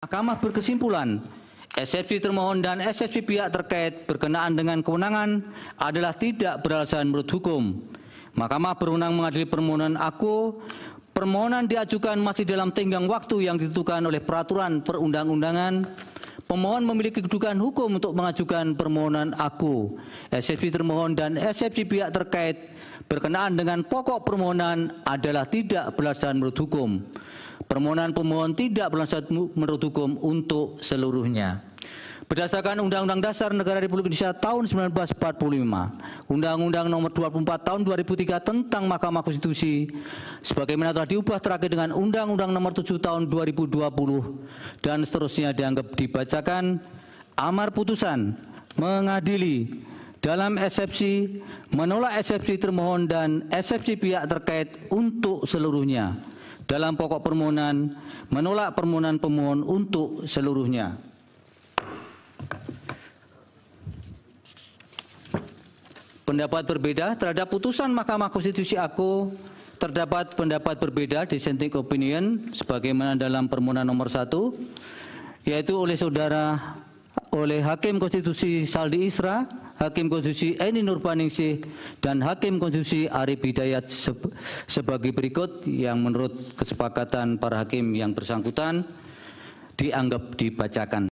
Mahkamah berkesimpulan, eksepsi termohon dan eksepsi pihak terkait berkenaan dengan kewenangan adalah tidak beralasan menurut hukum. Mahkamah berwenang mengadili permohonan aku, permohonan diajukan masih dalam tenggang waktu yang ditentukan oleh peraturan perundang-undangan pemohon memiliki kedudukan hukum untuk mengajukan permohonan aku, eksepsi termohon dan eksepsi pihak terkait berkenaan dengan pokok permohonan adalah tidak berdasarkan menurut hukum. Permohonan pemohon tidak berdasarkan menurut hukum untuk seluruhnya. Berdasarkan Undang-Undang Dasar Negara Republik Indonesia tahun 1945, Undang-Undang Nomor 24 tahun 2003 tentang Mahkamah Konstitusi, sebagaimana telah diubah terakhir dengan Undang-Undang Nomor 7 tahun 2020 dan seterusnya dianggap dibacakan amar putusan mengadili dalam eksepsi, menolak eksepsi termohon dan eksepsi pihak terkait untuk seluruhnya. Dalam pokok permohonan, menolak permohonan pemohon untuk seluruhnya. pendapat berbeda terhadap putusan Mahkamah Konstitusi aku terdapat pendapat berbeda dissenting opinion sebagaimana dalam permohonan nomor satu yaitu oleh saudara oleh Hakim Konstitusi Saldi Isra, Hakim Konstitusi Eni Nurbaningsih dan Hakim Konstitusi Ari Bidayat sebagai berikut yang menurut kesepakatan para hakim yang bersangkutan dianggap dibacakan.